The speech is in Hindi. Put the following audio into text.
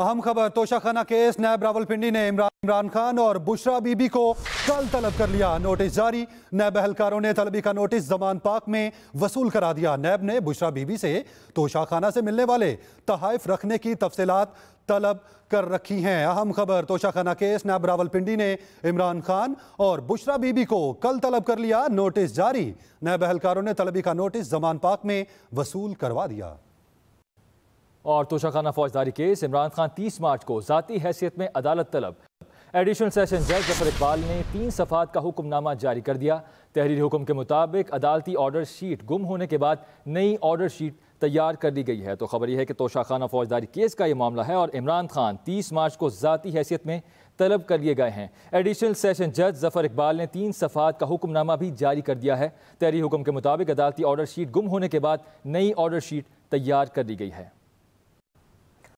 अहम खबर तोशाखाना केस रावल रावलपिंडी ने इमरान खान और बुशरा बीबी को कल तलब कर लिया नोटिस जारी नैब अहलकारों ने तलबी का नोटिस जमान पाक में वसूल करा दिया नैब ने बुशरा बीबी से तोशाखाना से मिलने वाले तहफ रखने की तफसीत तलब कर रखी हैं अहम खबर तोशाखाना केस नैब रावलपिंडी ने इमरान खान और बुशरा बीबी को कल तलब कर लिया नोटिस जारी नैब अहलकारों ने तलबी का नोटिस जमान पाक में वसूल करवा दिया और तोशाखाना फौजदारी केस इमरान खान तीस मार्च को ज़ाती हैसियत में अदालत तलब एडिशनल सेशन जज जफर इकबाल ने तीन सफात का हुक्मनामा जारी कर दिया तहरीर हुक्म के मुताबिक अदालती ऑर्डर शीट गुम होने के बाद नई ऑर्डर शीट तैयार कर दी गई है तो खबर यह है कि तोशाखाना फौजदारी केस का ये मामला है और इमरान खान 30 मार्च को ज़ाती हैसियत में तलब कर लिए गए हैं एडिशनल सेशन जज जफर इकबाल ने तीन सफात का हुक्मनामा भी जारी कर दिया है तहरी हुक्म के मुताबिक अदालती ऑर्डर शीट गुम होने के बाद नई ऑर्डर शीट तैयार कर दी गई है